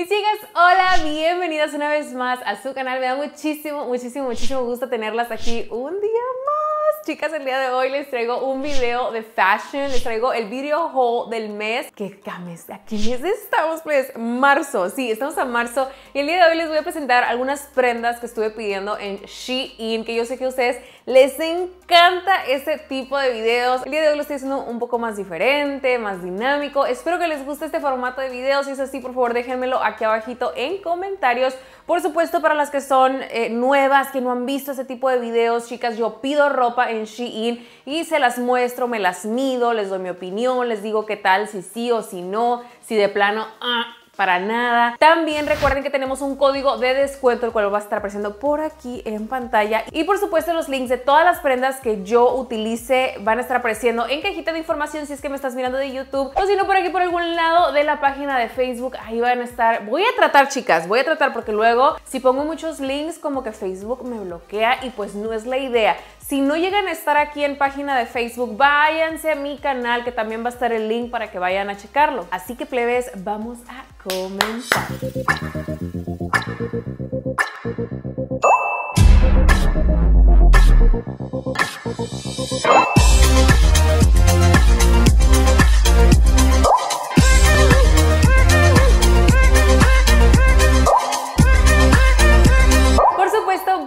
Y chicas, hola, bienvenidas una vez más a su canal. Me da muchísimo, muchísimo, muchísimo gusto tenerlas aquí un día más. Chicas, el día de hoy les traigo un video de fashion, les traigo el video haul del mes. ¿Qué mes? ¿A qué mes estamos, pues? Marzo, sí, estamos a marzo. Y el día de hoy les voy a presentar algunas prendas que estuve pidiendo en Shein, que yo sé que ustedes les encanta este tipo de videos. El día de hoy lo estoy haciendo un poco más diferente, más dinámico. Espero que les guste este formato de videos. Si es así, por favor, déjenmelo aquí abajito en comentarios. Por supuesto, para las que son eh, nuevas, que no han visto este tipo de videos, chicas, yo pido ropa en Shein y se las muestro, me las mido, les doy mi opinión, les digo qué tal, si sí o si no, si de plano... Ah, para nada. También recuerden que tenemos un código de descuento, el cual va a estar apareciendo por aquí en pantalla. Y por supuesto los links de todas las prendas que yo utilice van a estar apareciendo en cajita de información si es que me estás mirando de YouTube o si no por aquí por algún lado de la página de Facebook. Ahí van a estar. Voy a tratar, chicas, voy a tratar porque luego si pongo muchos links como que Facebook me bloquea y pues no es la idea. Si no llegan a estar aquí en página de Facebook, váyanse a mi canal que también va a estar el link para que vayan a checarlo. Así que plebes, vamos a comenzar.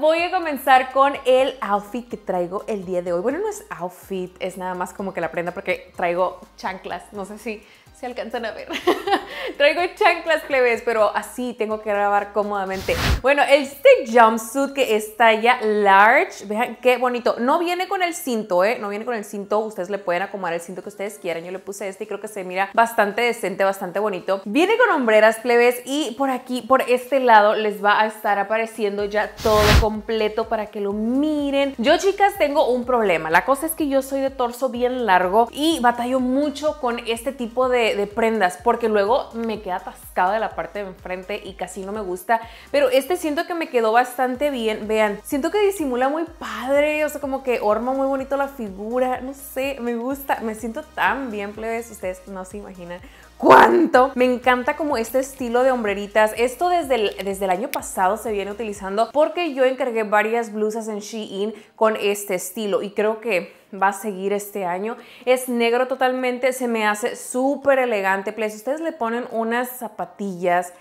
voy a comenzar con el outfit que traigo el día de hoy. Bueno, no es outfit, es nada más como que la prenda porque traigo chanclas. No sé si se alcanzan a ver. con chanclas plebes, pero así tengo que grabar cómodamente. Bueno, este jumpsuit que está ya large, vean qué bonito. No viene con el cinto, ¿eh? No viene con el cinto. Ustedes le pueden acomodar el cinto que ustedes quieran. Yo le puse este y creo que se mira bastante decente, bastante bonito. Viene con hombreras plebes y por aquí, por este lado, les va a estar apareciendo ya todo completo para que lo miren. Yo, chicas, tengo un problema. La cosa es que yo soy de torso bien largo y batallo mucho con este tipo de, de prendas porque luego me queda atascado de la parte de enfrente y casi no me gusta. Pero este siento que me quedó bastante bien. Vean, siento que disimula muy padre, o sea, como que horma muy bonito la figura. No sé, me gusta, me siento tan bien, plebes. Ustedes no se imaginan cuánto. Me encanta como este estilo de hombreritas. Esto desde el, desde el año pasado se viene utilizando porque yo encargué varias blusas en Shein con este estilo y creo que va a seguir este año. Es negro totalmente, se me hace súper elegante. Please, ustedes le ponen unas zapatillas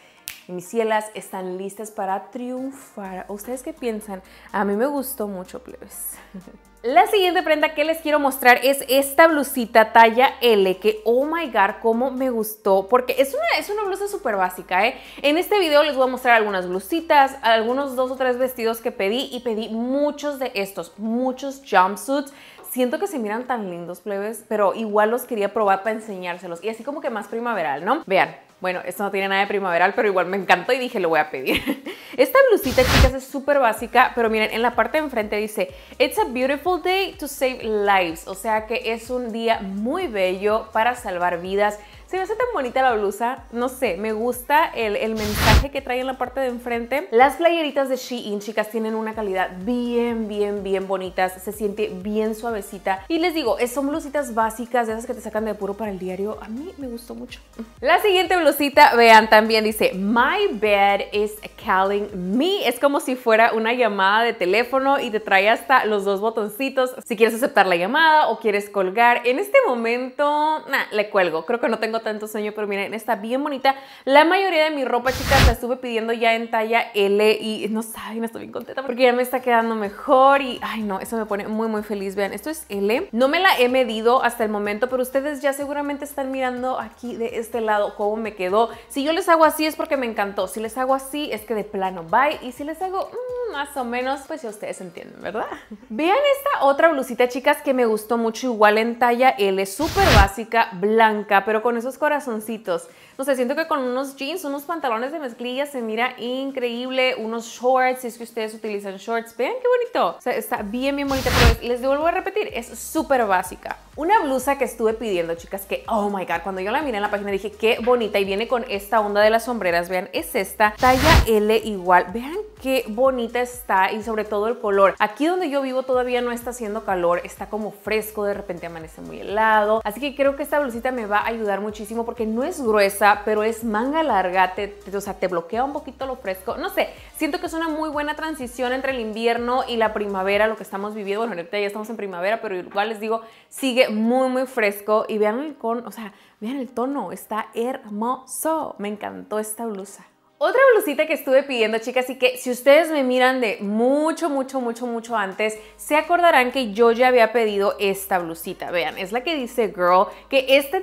mis cielas están listas para triunfar. ¿Ustedes qué piensan? A mí me gustó mucho, plebes. La siguiente prenda que les quiero mostrar es esta blusita talla L, que oh my god, cómo me gustó, porque es una, es una blusa súper básica, ¿eh? En este video les voy a mostrar algunas blusitas, algunos dos o tres vestidos que pedí y pedí muchos de estos, muchos jumpsuits. Siento que se miran tan lindos, plebes, pero igual los quería probar para enseñárselos y así como que más primaveral, ¿no? Vean, bueno, esto no tiene nada de primaveral, pero igual me encantó y dije, lo voy a pedir. Esta blusita, chicas, es súper básica, pero miren, en la parte de enfrente dice, It's a beautiful day to save lives. O sea que es un día muy bello para salvar vidas. Se me hace tan bonita la blusa, no sé, me gusta el, mensaje que trae en la parte de enfrente. Las playeritas de Shein, chicas, tienen una calidad bien, bien, bien bonitas, se siente bien suavecita. Y les digo, son blusitas básicas, de esas que te sacan de puro para el diario. A mí me gustó mucho. La siguiente blusita, vean, también dice, My bed is calling me. Es como si fuera una llamada de teléfono y te trae hasta los dos botoncitos si quieres aceptar la llamada o quieres colgar. En este momento, nada, le cuelgo. Creo que no tengo tanto sueño, pero miren, está bien bonita. La mayoría de mi ropa, chicas, la estuve pidiendo ya en talla L y no saben, estoy bien contenta porque ya me está quedando mejor y, ay no, eso me pone muy, muy feliz. Vean, esto es L. No me la he medido hasta el momento, pero ustedes ya seguramente están mirando aquí de este lado cómo me quedó. Si yo les hago así es porque me encantó. Si les hago así es que de plano, bye. Y si les hago mm, más o menos, pues ya ustedes entienden, ¿verdad? Vean esta otra blusita, chicas, que me gustó mucho, igual en talla L, súper básica, blanca, pero con esos corazoncitos. No sé, siento que con unos jeans, unos pantalones de mezclilla se mira increíble, unos shorts, si es que ustedes utilizan shorts, vean qué bonito. O sea, está bien, bien bonita, pero les vuelvo a repetir, es súper básica. Una blusa que estuve pidiendo, chicas, que, oh my god, cuando yo la miré en la página dije, qué bonita, y viene con esta onda de las sombreras, vean, es esta, talla L igual, vean qué bonita está, y sobre todo el color. Aquí donde yo vivo todavía no está haciendo calor, está como fresco, de repente amanece muy helado, así que creo que esta blusita me va a ayudar muchísimo porque no es gruesa, pero es manga larga, o sea, te bloquea un poquito lo fresco. No sé, siento que es una muy buena transición entre el invierno y la primavera, lo que estamos viviendo. Bueno, ahorita ya estamos en primavera, pero igual les digo, sigue muy, muy fresco. Y vean el con, o sea, vean el tono, está hermoso. Me encantó esta blusa. Otra blusita que estuve pidiendo, chicas, y que si ustedes me miran de mucho, mucho, mucho, mucho antes, se acordarán que yo ya había pedido esta blusita. Vean, es la que dice Girl, que este,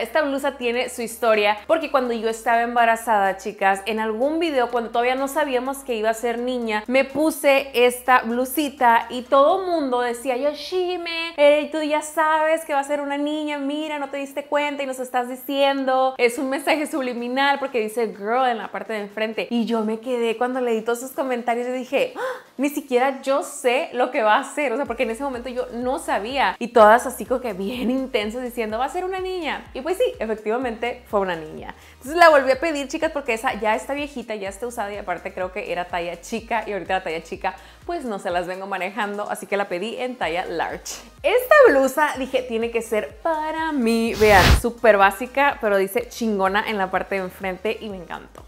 esta blusa tiene su historia, porque cuando yo estaba embarazada, chicas, en algún video, cuando todavía no sabíamos que iba a ser niña, me puse esta blusita y todo mundo decía, Yoshime, tú ya sabes que va a ser una niña, mira, no te diste cuenta y nos estás diciendo. Es un mensaje subliminal porque dice Girl en la parte de enfrente. Y yo me quedé cuando leí todos sus comentarios y dije, ah, ni siquiera yo sé lo que va a hacer. O sea, porque en ese momento yo no sabía. Y todas así como que bien intensas diciendo, va a ser una niña. Y pues sí, efectivamente fue una niña. Entonces la volví a pedir, chicas, porque esa ya está viejita, ya está usada y aparte creo que era talla chica y ahorita la talla chica pues no se las vengo manejando, así que la pedí en talla large. Esta blusa, dije, tiene que ser para mí. Vean, súper básica, pero dice chingona en la parte de enfrente y me encantó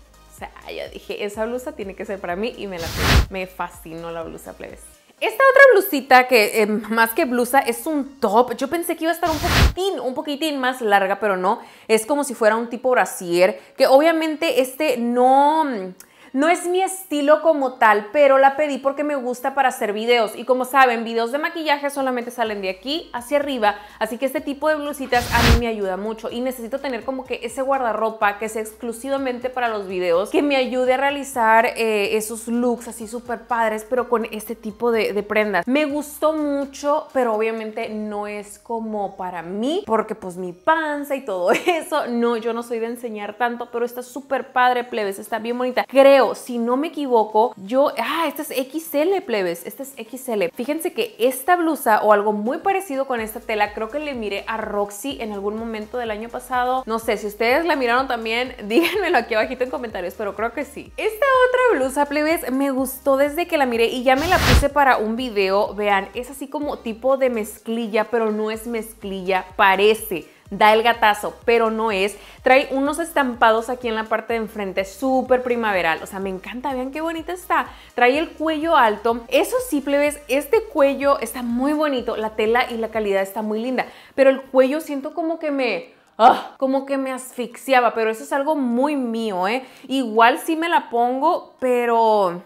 sea, yo dije, esa blusa tiene que ser para mí y me la puse. Me fascinó la blusa, plebes. Esta otra blusita que eh, más que blusa es un top. Yo pensé que iba a estar un poquitín, un poquitín más larga, pero no. Es como si fuera un tipo brasier, que obviamente este no mm, no es mi estilo como tal, pero la pedí porque me gusta para hacer videos. Y como saben, videos de maquillaje solamente salen de aquí hacia arriba, así que este tipo de blusitas a mí me ayuda mucho y necesito tener como que ese guardarropa que es exclusivamente para los videos, que me ayude a realizar eh, esos looks así súper padres, pero con este tipo de, de prendas. Me gustó mucho, pero obviamente no es como para mí, porque pues mi panza y todo eso, no, yo no soy de enseñar tanto, pero está súper padre, plebes, está bien bonita. Creo si no me equivoco, yo, ah, esta es XL, plebes, esta es XL. Fíjense que esta blusa o algo muy parecido con esta tela, creo que le miré a Roxy en algún momento del año pasado. No sé, si ustedes la miraron también, díganmelo aquí abajito en comentarios, pero creo que sí. Esta otra blusa, plebes, me gustó desde que la miré y ya me la puse para un video. Vean, es así como tipo de mezclilla, pero no es mezclilla, parece da el gatazo, pero no es. Trae unos estampados aquí en la parte de enfrente, súper primaveral. O sea, me encanta, vean qué bonita está. Trae el cuello alto. Eso sí, plebes, este cuello está muy bonito. La tela y la calidad está muy linda. Pero el cuello siento como que me... Ah, como que me asfixiaba, pero eso es algo muy mío, ¿eh? Igual sí me la pongo, pero...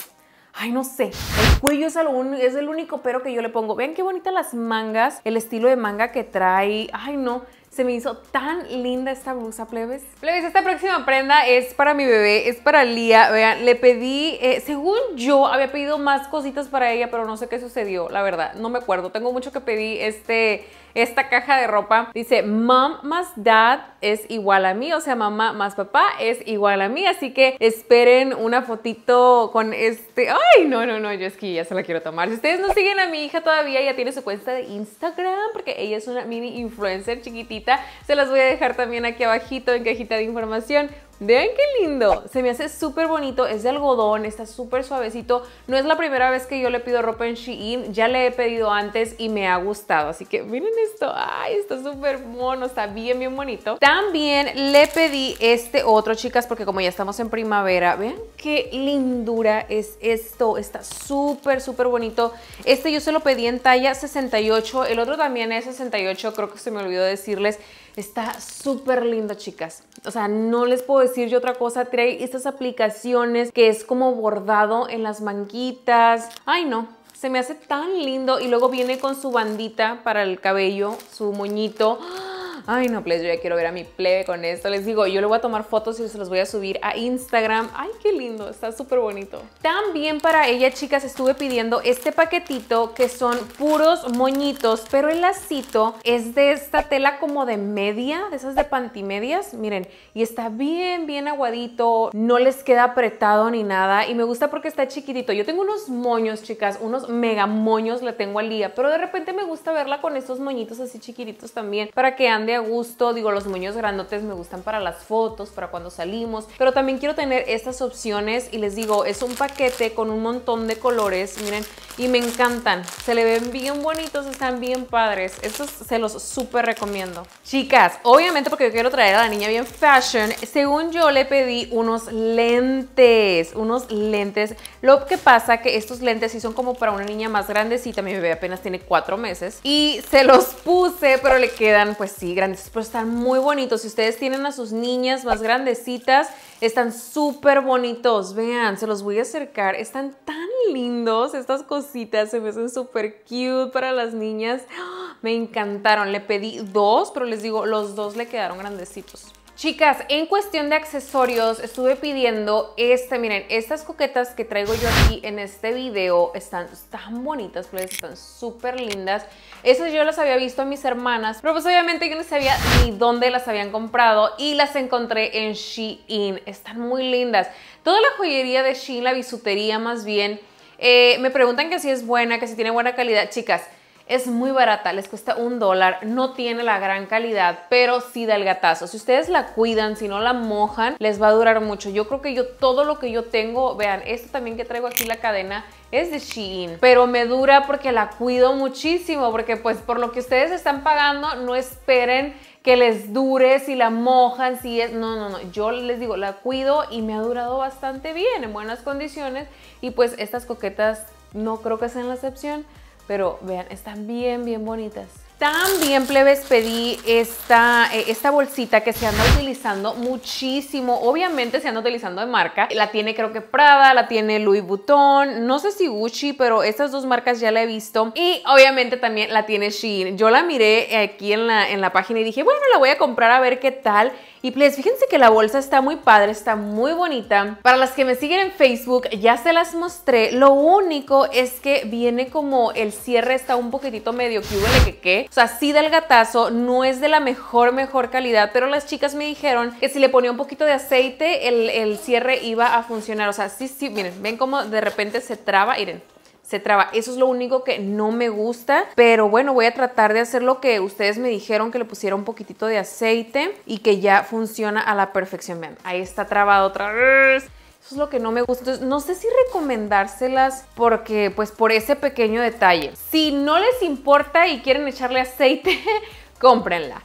Ay, no sé. El cuello es es el único pero que yo le pongo. Vean qué bonitas las mangas, el estilo de manga que trae. Ay, no. Se me hizo tan linda esta blusa, plebes. Plebes, esta próxima prenda es para mi bebé, es para Lía. Vean, le pedí, eh, según yo, había pedido más cositas para ella, pero no sé qué sucedió, la verdad. No me acuerdo. Tengo mucho que pedir este esta caja de ropa dice mom más dad es igual a mí, o sea, mamá más papá es igual a mí, así que esperen una fotito con este, ay, no, no, no, yo es que ya se la quiero tomar. Si ustedes no siguen a mi hija todavía, ya tiene su cuenta de Instagram porque ella es una mini influencer chiquitita, se las voy a dejar también aquí abajito en cajita de información. Vean qué lindo. Se me hace súper bonito. Es de algodón, está súper suavecito. No es la primera vez que yo le pido ropa en Shein. Ya le he pedido antes y me ha gustado. Así que miren esto. Ay, está súper mono. Está bien, bien bonito. También le pedí este otro, chicas, porque como ya estamos en primavera, vean qué lindura es esto. Está súper, súper bonito. Este yo se lo pedí en talla 68. El otro también es 68. Creo que se me olvidó decirles. Está súper linda, chicas. O sea, no les puedo decir yo otra cosa. Trae estas aplicaciones que es como bordado en las manguitas. Ay, no. Se me hace tan lindo. Y luego viene con su bandita para el cabello, su moñito. ¡Ah! ay no, please, yo ya quiero ver a mi plebe con esto. Les digo, yo le voy a tomar fotos y se los voy a subir a Instagram. Ay, qué lindo, está súper bonito. También para ella, chicas, estuve pidiendo este paquetito que son puros moñitos, pero el lacito es de esta tela como de media, de esas de pantimedias, miren, y está bien, bien aguadito, no les queda apretado ni nada y me gusta porque está chiquitito. Yo tengo unos moños, chicas, unos mega moños la tengo al día, pero de repente me gusta verla con estos moñitos así chiquititos también para que ande gusto. Digo, los muños grandotes me gustan para las fotos, para cuando salimos, pero también quiero tener estas opciones y les digo, es un paquete con un montón de colores, miren, y me encantan. Se le ven bien bonitos, están bien padres. Estos se los súper recomiendo. Chicas, obviamente porque yo quiero traer a la niña bien fashion, según yo le pedí unos lentes, unos lentes. Lo que pasa que estos lentes sí son como para una niña más grande grandecita, mi bebé apenas tiene cuatro meses y se los puse, pero le quedan pues sí, grandes pero pues están muy bonitos. Si ustedes tienen a sus niñas más grandecitas, están súper bonitos. Vean, se los voy a acercar. Están tan lindos estas cositas. Se me hacen súper cute para las niñas. ¡Ah! Me encantaron. Le pedí dos, pero les digo, los dos le quedaron grandecitos. Chicas, en cuestión de accesorios, estuve pidiendo este, miren, estas coquetas que traigo yo aquí en este video están tan bonitas, flores, están súper lindas. Esas yo las había visto a mis hermanas, pero pues obviamente yo no sabía ni dónde las habían comprado y las encontré en Shein. Están muy lindas. Toda la joyería de Shein, la bisutería más bien, eh, me preguntan que si es buena, que si tiene buena calidad. Chicas, es muy barata, les cuesta un dólar, no tiene la gran calidad, pero sí da el gatazo. Si ustedes la cuidan, si no la mojan, les va a durar mucho. Yo creo que yo todo lo que yo tengo, vean, esto también que traigo aquí la cadena, es de Shein, pero me dura porque la cuido muchísimo, porque pues por lo que ustedes están pagando, no esperen que les dure, si la mojan, si es... No, no, no, yo les digo, la cuido y me ha durado bastante bien, en buenas condiciones, y pues estas coquetas no creo que sean la excepción. Pero vean, están bien, bien bonitas. También, plebes, pedí esta, eh, esta bolsita que se anda utilizando muchísimo. Obviamente se anda utilizando de marca. La tiene creo que Prada, la tiene Louis Vuitton, no sé si Gucci, pero estas dos marcas ya la he visto. Y obviamente también la tiene Shein. Yo la miré aquí en la, en la página y dije, bueno, la voy a comprar a ver qué tal. Y pues, fíjense que la bolsa está muy padre, está muy bonita. Para las que me siguen en Facebook, ya se las mostré. Lo único es que viene como el cierre está un poquitito medio que que qué. O sea, sí del gatazo, no es de la mejor, mejor calidad, pero las chicas me dijeron que si le ponía un poquito de aceite, el, el cierre iba a funcionar. O sea, sí, sí, miren, ven cómo de repente se traba, miren se traba. Eso es lo único que no me gusta, pero bueno, voy a tratar de hacer lo que ustedes me dijeron que le pusiera un poquitito de aceite y que ya funciona a la perfección. Vean, ahí está trabado otra vez. Eso es lo que no me gusta. no sé si recomendárselas porque, pues, por ese pequeño detalle. Si no les importa y quieren echarle aceite, cómprenla.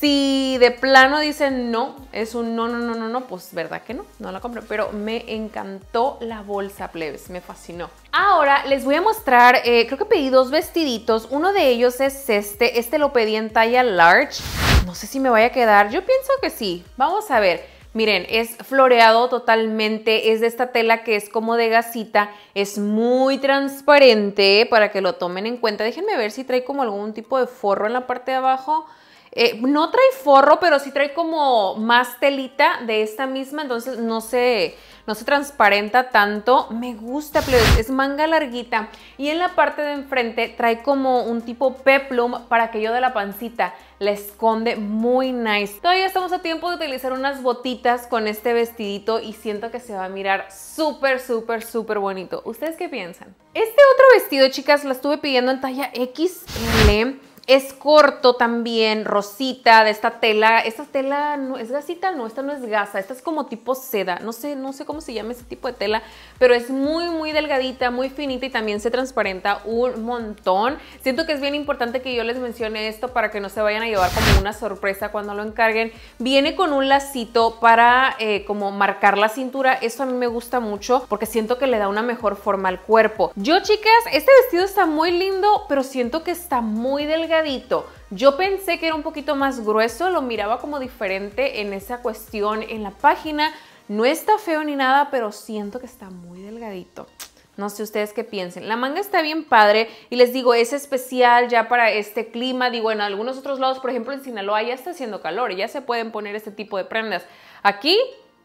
Si de plano dicen no, es un no, no, no, no, no, pues verdad que no, no la compré. Pero me encantó la bolsa plebes, me fascinó. Ahora les voy a mostrar, eh, creo que pedí dos vestiditos. Uno de ellos es este, este lo pedí en talla large. No sé si me vaya a quedar, yo pienso que sí. Vamos a ver. Miren, es floreado totalmente, es de esta tela que es como de gasita, es muy transparente para que lo tomen en cuenta. Déjenme ver si trae como algún tipo de forro en la parte de abajo. Eh, no trae forro, pero sí trae como más telita de esta misma, entonces no se, no se transparenta tanto. Me gusta, plebes, es manga larguita. Y en la parte de enfrente trae como un tipo peplum para que yo de la pancita. La esconde muy nice. Todavía estamos a tiempo de utilizar unas botitas con este vestidito y siento que se va a mirar súper, súper, súper bonito. ¿Ustedes qué piensan? Este otro vestido, chicas, la estuve pidiendo en talla XL es corto también, rosita, de esta tela. Esta tela no, es gasita, no, esta no es gasa, esta es como tipo seda. No sé, no sé cómo se llama ese tipo de tela, pero es muy, muy delgadita, muy finita y también se transparenta un montón. Siento que es bien importante que yo les mencione esto para que no se vayan a llevar como una sorpresa cuando lo encarguen. Viene con un lacito para eh, como marcar la cintura. Eso a mí me gusta mucho porque siento que le da una mejor forma al cuerpo. Yo, chicas, este vestido está muy lindo, pero siento que está muy delgado delgadito. Yo pensé que era un poquito más grueso, lo miraba como diferente en esa cuestión en la página. No está feo ni nada, pero siento que está muy delgadito. No sé ustedes qué piensen. La manga está bien padre y les digo, es especial ya para este clima. Digo, en algunos otros lados, por ejemplo en Sinaloa ya está haciendo calor, y ya se pueden poner este tipo de prendas. Aquí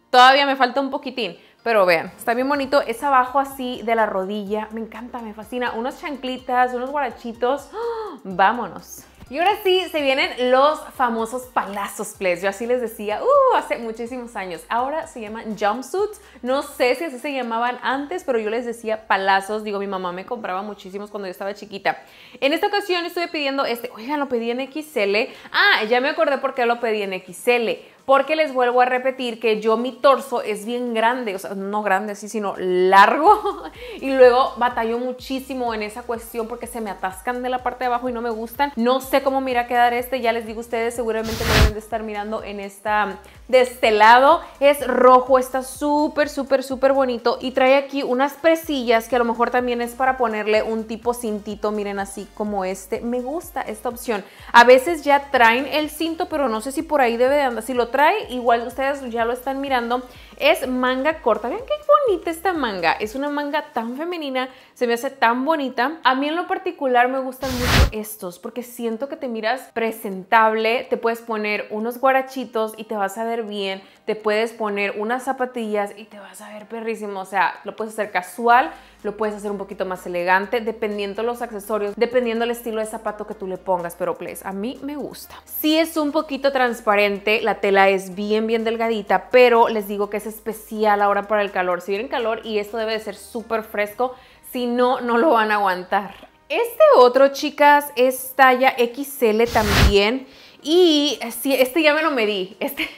todavía me falta un poquitín. Pero vean, está bien bonito. Es abajo así de la rodilla. Me encanta, me fascina. Unos chanclitas, unos guarachitos. ¡ah! Vámonos. Y ahora sí, se vienen los famosos palazos please. Yo así les decía, uh, hace muchísimos años. Ahora se llaman jumpsuits. No sé si así se llamaban antes, pero yo les decía palazos. Digo, mi mamá me compraba muchísimos cuando yo estaba chiquita. En esta ocasión estuve pidiendo este. Oigan, lo pedí en XL. Ah, ya me acordé por qué lo pedí en XL porque les vuelvo a repetir que yo mi torso es bien grande, o sea, no grande así, sino largo, y luego batallo muchísimo en esa cuestión porque se me atascan de la parte de abajo y no me gustan. No sé cómo mira a quedar este, ya les digo ustedes, seguramente me deben de estar mirando en esta, de este lado. Es rojo, está súper, súper, súper bonito y trae aquí unas presillas que a lo mejor también es para ponerle un tipo cintito, miren así como este. Me gusta esta opción. A veces ya traen el cinto, pero no sé si por ahí debe de andar, lo Igual ustedes ya lo están mirando es manga corta. Vean qué bonita esta manga. Es una manga tan femenina, se me hace tan bonita. A mí en lo particular me gustan mucho estos porque siento que te miras presentable, te puedes poner unos guarachitos y te vas a ver bien, te puedes poner unas zapatillas y te vas a ver perrísimo. O sea, lo puedes hacer casual, lo puedes hacer un poquito más elegante, dependiendo los accesorios, dependiendo el estilo de zapato que tú le pongas, pero please, a mí me gusta. Sí es un poquito transparente, la tela es bien, bien delgadita, pero les digo que ese especial ahora para el calor. Si vienen calor y esto debe de ser súper fresco, si no, no lo van a aguantar. Este otro, chicas, es talla XL también. Y si este ya me lo medí. Este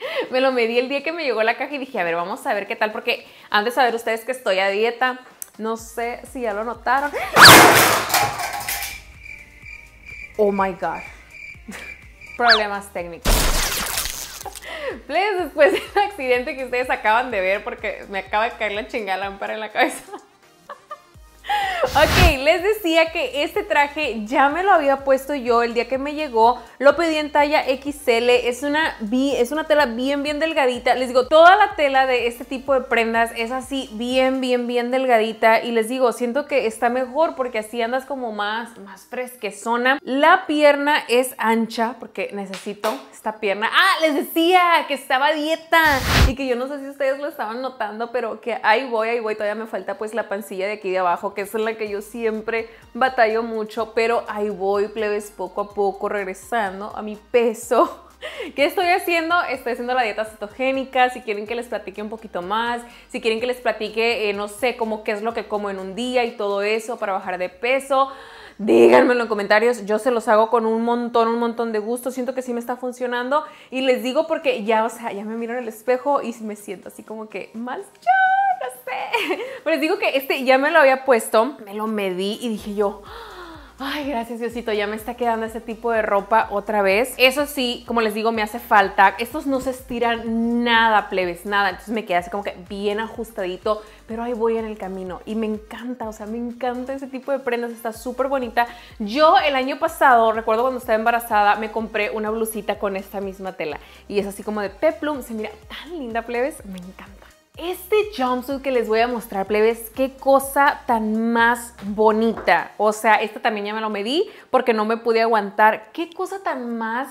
me lo medí el día que me llegó la caja y dije, a ver, vamos a ver qué tal. Porque antes de saber ustedes que estoy a dieta, no sé si ya lo notaron. Oh my God. Problemas técnicos. Please, después del accidente que ustedes acaban de ver, porque me acaba de caer la chingada lámpara en la cabeza. Ok, les decía que este traje ya me lo había puesto yo el día que me llegó. Lo pedí en talla XL. Es una, es una tela bien, bien delgadita. Les digo, toda la tela de este tipo de prendas es así bien, bien, bien delgadita. Y les digo, siento que está mejor porque así andas como más, más fresquezona. La pierna es ancha porque necesito esta pierna. ¡Ah! Les decía que estaba dieta y que yo no sé si ustedes lo estaban notando, pero que ahí voy, ahí voy. Todavía me falta pues la pancilla de aquí de abajo que es la que yo siempre batallo mucho, pero ahí voy, plebes, poco a poco regresando a mi peso. ¿Qué estoy haciendo? Estoy haciendo la dieta cetogénica. Si quieren que les platique un poquito más, si quieren que les platique, eh, no sé, cómo qué es lo que como en un día y todo eso para bajar de peso, díganmelo en comentarios. Yo se los hago con un montón, un montón de gusto. Siento que sí me está funcionando y les digo porque ya, o sea, ya me miro en el espejo y me siento así como que más yo, no sé Pero les digo que este ya me lo había puesto, me lo medí y dije yo, Ay, gracias Diosito, ya me está quedando ese tipo de ropa otra vez. Eso sí, como les digo, me hace falta. Estos no se estiran nada, plebes, nada. Entonces me queda así como que bien ajustadito, pero ahí voy en el camino. Y me encanta, o sea, me encanta ese tipo de prendas, está súper bonita. Yo el año pasado, recuerdo cuando estaba embarazada, me compré una blusita con esta misma tela. Y es así como de peplum, se mira tan linda, plebes, me encanta. Este jumpsuit que les voy a mostrar, plebes, qué cosa tan más bonita. O sea, esta también ya me lo medí porque no me pude aguantar. Qué cosa tan más,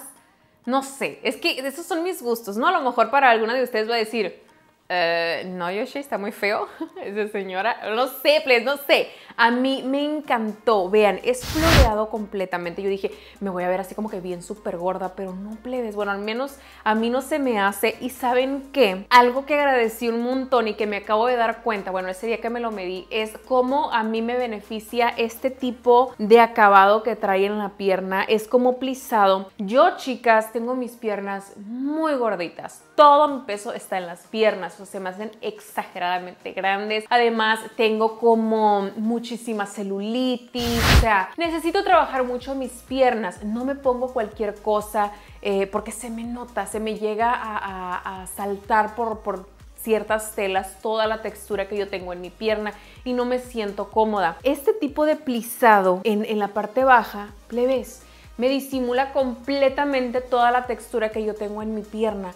no sé, es que esos son mis gustos, ¿no? A lo mejor para alguna de ustedes va a decir, eh, no, Yoshi, está muy feo esa señora. No sé, plebes, no sé. A mí me encantó. Vean, es floreado completamente. Yo dije, me voy a ver así como que bien súper gorda, pero no plebes. Bueno, al menos a mí no se me hace. Y ¿saben qué? Algo que agradecí un montón y que me acabo de dar cuenta, bueno, ese día que me lo medí, es cómo a mí me beneficia este tipo de acabado que trae en la pierna. Es como plisado. Yo, chicas, tengo mis piernas muy gorditas. Todo mi peso está en las piernas. O sea, se me hacen exageradamente grandes. Además, tengo como mucho muchísima celulitis, o sea, necesito trabajar mucho mis piernas, no me pongo cualquier cosa eh, porque se me nota, se me llega a, saltar por, ciertas telas, toda la textura que yo tengo en mi pierna y no me siento cómoda. Este tipo de plisado en, en la parte baja, plebes, me disimula completamente toda la textura que yo tengo en mi pierna.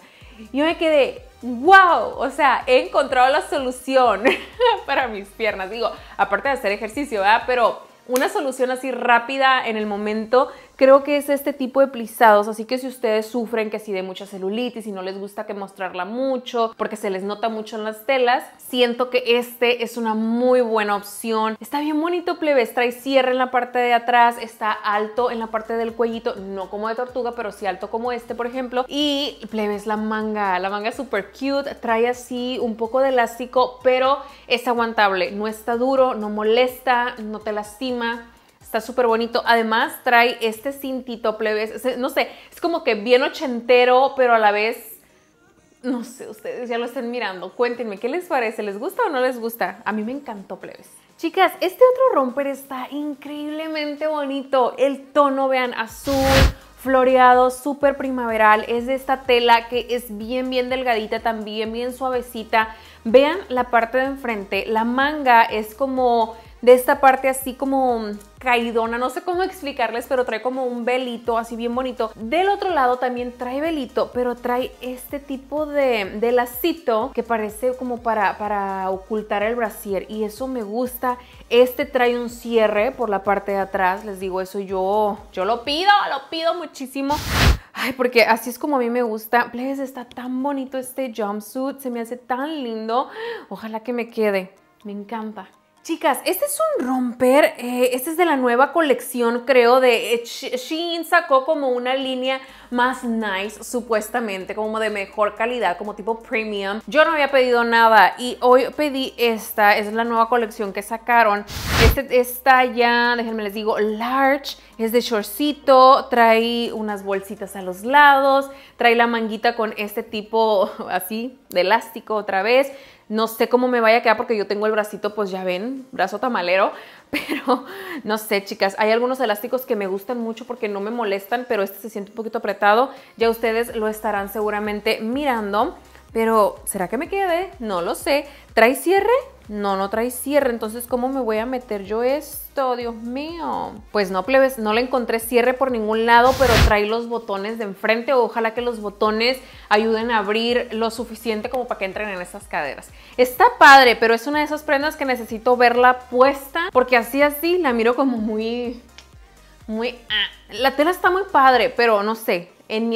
Yo me quedé, wow, o sea, he encontrado la solución para mis piernas. Digo, aparte de hacer ejercicio, ¿verdad? Pero una solución así rápida en el momento creo que es este tipo de plisados, así que si ustedes sufren que si de mucha celulitis y no les gusta que mostrarla mucho porque se les nota mucho en las telas, siento que este es una muy buena opción. Está bien bonito plebes, trae cierre en la parte de atrás, está alto en la parte del cuellito, no como de tortuga, pero sí alto como este, por ejemplo. Y plebes, la manga, la manga es súper cute, trae así un poco de elástico, pero es aguantable, no está duro, no molesta, no te lastima Está súper bonito. Además, trae este cintito plebes. No sé, es como que bien ochentero, pero a la vez no sé, ustedes ya lo están mirando. Cuéntenme, ¿qué les parece? ¿Les gusta o no les gusta? A mí me encantó, plebes. Chicas, este otro romper está increíblemente bonito. El tono, vean, azul, floreado, súper primaveral. Es de esta tela que es bien, bien delgadita también, bien suavecita. Vean la parte de enfrente. La manga es como de esta parte así como caidona, no sé cómo explicarles, pero trae como un velito así bien bonito. Del otro lado también trae velito, pero trae este tipo de, lacito que parece como para, para ocultar el brasier y eso me gusta. Este trae un cierre por la parte de atrás, les digo, eso yo, yo lo pido, lo pido muchísimo. Ay, porque así es como a mí me gusta. Please, está tan bonito este jumpsuit, se me hace tan lindo. Ojalá que me quede. Me encanta. Chicas, este es un romper, eh, este es de la nueva colección, creo, de eh, Shein sacó como una línea más nice, supuestamente, como de mejor calidad, como tipo premium. Yo no había pedido nada y hoy pedí esta, es la nueva colección que sacaron. Este, esta ya, déjenme les digo, large, es de shortcito, trae unas bolsitas a los lados, trae la manguita con este tipo así de elástico otra vez, no sé cómo me vaya a quedar porque yo tengo el bracito, pues ya ven, brazo tamalero, pero no sé, chicas. Hay algunos elásticos que me gustan mucho porque no me molestan, pero este se siente un poquito apretado. Ya ustedes lo estarán seguramente mirando, pero ¿será que me quede? No lo sé. ¿Trae cierre? No, no trae cierre, entonces ¿cómo me voy a meter yo esto? Dios mío. Pues no, plebes, no le encontré cierre por ningún lado, pero trae los botones de enfrente. Ojalá que los botones ayuden a abrir lo suficiente como para que entren en esas caderas. Está padre, pero es una de esas prendas que necesito verla puesta, porque así así la miro como muy... Muy... Ah, la tela está muy padre, pero no sé,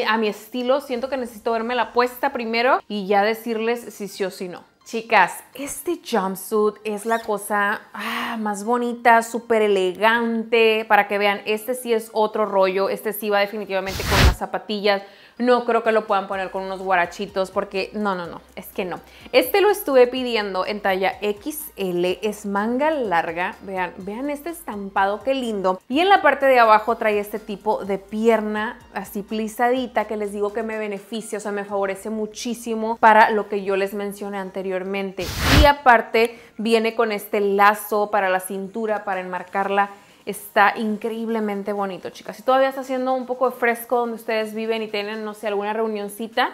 a mi estilo siento que necesito verme la puesta primero y ya decirles si sí o si no. Chicas, este jumpsuit es la cosa ah, más bonita, súper elegante. Para que vean, este sí es otro rollo. Este sí va definitivamente con las zapatillas. No creo que lo puedan poner con unos guarachitos porque no, no, no, es que no. Este lo estuve pidiendo en talla XL, es manga larga. Vean, vean este estampado, qué lindo. Y en la parte de abajo trae este tipo de pierna así plisadita que les digo que me beneficia, o sea, me favorece muchísimo para lo que yo les mencioné anteriormente. Y aparte viene con este lazo para la cintura, para enmarcarla Está increíblemente bonito, chicas. Si todavía está haciendo un poco de fresco donde ustedes viven y tienen, no sé, alguna reunioncita,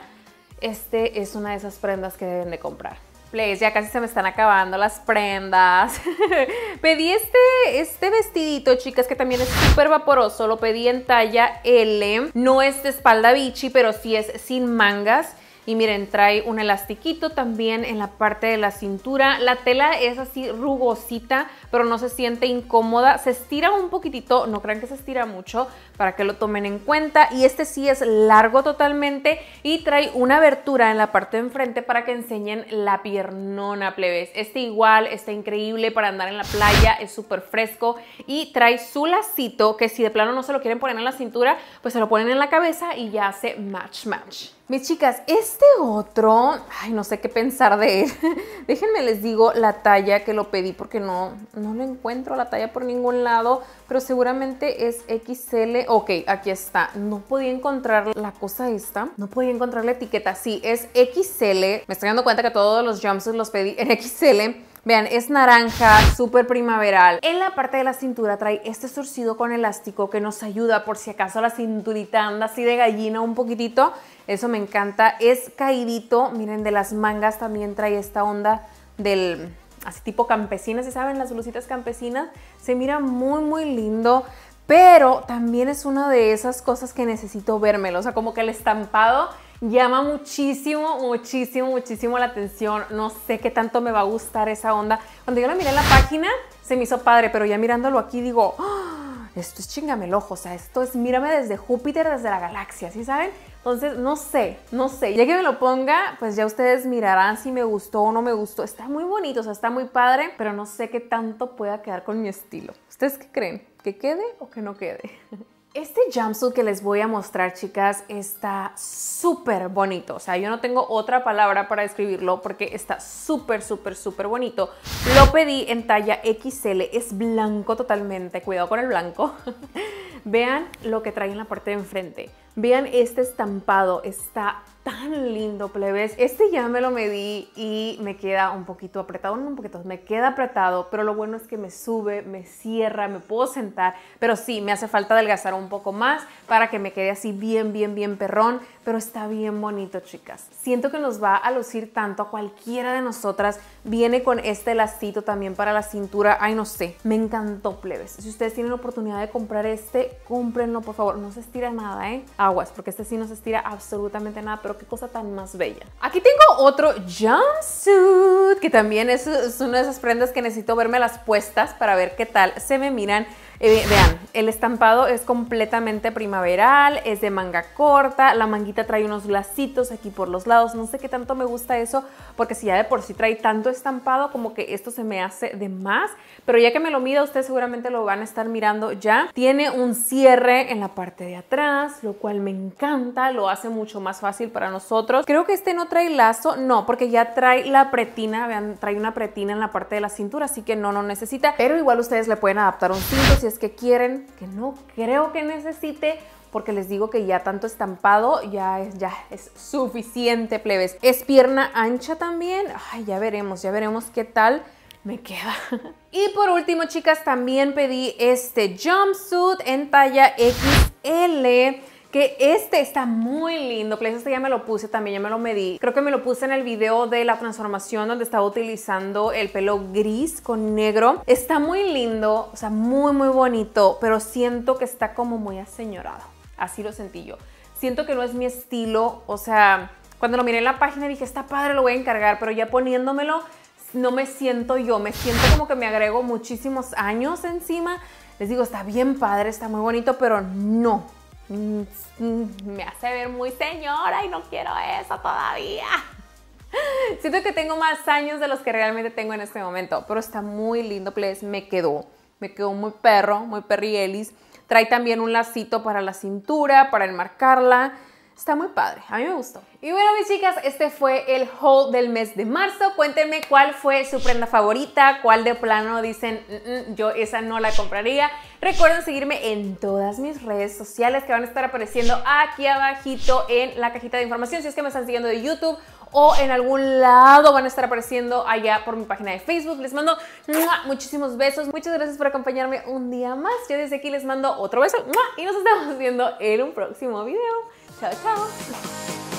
este es una de esas prendas que deben de comprar. Please, ya casi se me están acabando las prendas. pedí este, este vestidito, chicas, que también es súper vaporoso. Lo pedí en talla L. No es de espalda bichi, pero sí es sin mangas. Y miren, trae un elastiquito también en la parte de la cintura. La tela es así rugosita, pero no se siente incómoda. Se estira un poquitito, no crean que se estira mucho, para que lo tomen en cuenta. Y este sí es largo totalmente y trae una abertura en la parte de enfrente para que enseñen la piernona, plebes. Este igual está increíble para andar en la playa, es súper fresco y trae su lacito que si de plano no se lo quieren poner en la cintura, pues se lo ponen en la cabeza y ya hace match match. Mis chicas, este otro, ay, no sé qué pensar de él. Déjenme les digo la talla que lo pedí porque no, no lo encuentro la talla por ningún lado, pero seguramente es XL. Ok, aquí está. No podía encontrar la cosa esta, no podía encontrar la etiqueta. Sí, es XL. Me estoy dando cuenta que todos los jumpsuits los pedí en XL Vean, es naranja, súper primaveral. En la parte de la cintura trae este surcido con elástico que nos ayuda por si acaso la cinturita anda así de gallina un poquitito. Eso me encanta. Es caídito. Miren, de las mangas también trae esta onda del así tipo campesina. ¿Se saben, las blusitas campesinas se mira muy, muy lindo. Pero también es una de esas cosas que necesito vérmelo. O sea, como que el estampado llama muchísimo, muchísimo, muchísimo la atención. No sé qué tanto me va a gustar esa onda. Cuando yo la miré en la página, se me hizo padre, pero ya mirándolo aquí digo, ah, esto es chingame o sea, esto es mírame desde Júpiter, desde la galaxia, ¿sí saben? Entonces, no sé, no sé. Ya que me lo ponga, pues ya ustedes mirarán si me gustó o no me gustó. Está muy bonito, o sea, está muy padre, pero no sé qué tanto pueda quedar con mi estilo. ¿Ustedes qué creen? ¿Que quede o que no quede? Este jumpsuit que les voy a mostrar, chicas, está súper bonito. O sea, yo no tengo otra palabra para describirlo porque está súper, súper, súper bonito. Lo pedí en talla XL. Es blanco totalmente. Cuidado con el blanco. Vean lo que trae en la parte de enfrente. Vean este estampado. Está tan lindo, plebes. Este ya me lo medí y me queda un poquito apretado, no un poquito, me queda apretado, pero lo bueno es que me sube, me cierra, me puedo sentar, pero sí, me hace falta adelgazar un poco más para que me quede así bien, bien, bien perrón, pero está bien bonito, chicas. Siento que nos va a lucir tanto a cualquiera de nosotras. Viene con este lacito también para la cintura. Ay, no sé, me encantó, plebes. Si ustedes tienen la oportunidad de comprar este, cómprenlo, por favor. No se estira nada, ¿eh? Aguas, porque este sí no se estira absolutamente nada, pero qué cosa tan más bella. Aquí tengo otro jumpsuit, que también es, una de esas prendas que necesito verme las puestas para ver qué tal se me miran eh, vean, el estampado es completamente primaveral, es de manga corta, la manguita trae unos lacitos aquí por los lados, no sé qué tanto me gusta eso, porque si ya de por sí trae tanto estampado, como que esto se me hace de más, pero ya que me lo mida, ustedes seguramente lo van a estar mirando ya. Tiene un cierre en la parte de atrás, lo cual me encanta, lo hace mucho más fácil para nosotros. Creo que este no trae lazo, no, porque ya trae la pretina, vean, trae una pretina en la parte de la cintura, así que no, no necesita, pero igual ustedes le pueden adaptar un cinto si que quieren, que no creo que necesite porque les digo que ya tanto estampado ya es, ya es suficiente, plebes. Es pierna ancha también. Ay, ya veremos, ya veremos qué tal me queda. y por último, chicas, también pedí este jumpsuit en talla XL que este está muy lindo. Pues este ya me lo puse también, ya me lo medí. Creo que me lo puse en el video de la transformación donde estaba utilizando el pelo gris con negro. Está muy lindo, o sea, muy, muy bonito, pero siento que está como muy aseñorado. Así lo sentí yo. Siento que no es mi estilo, o sea, cuando lo miré en la página dije, está padre, lo voy a encargar, pero ya poniéndomelo, no me siento yo, me siento como que me agrego muchísimos años encima. Les digo, está bien padre, está muy bonito, pero no, Mm, me hace ver muy señora y no quiero eso todavía. Siento que tengo más años de los que realmente tengo en este momento, pero está muy lindo, please, me quedó. Me quedó muy perro, muy perrielis. Trae también un lacito para la cintura, para enmarcarla. Está muy padre, a mí me gustó. Y bueno, mis chicas, este fue el haul del mes de marzo. Cuéntenme cuál fue su prenda favorita, cuál de plano dicen, mm, mm, yo esa no la compraría. Recuerden seguirme en todas mis redes sociales que van a estar apareciendo aquí abajito en la cajita de información si es que me están siguiendo de YouTube o en algún lado van a estar apareciendo allá por mi página de Facebook. Les mando muchísimos besos. Muchas gracias por acompañarme un día más. Yo desde aquí les mando otro beso y nos estamos viendo en un próximo video. 瞧瞧。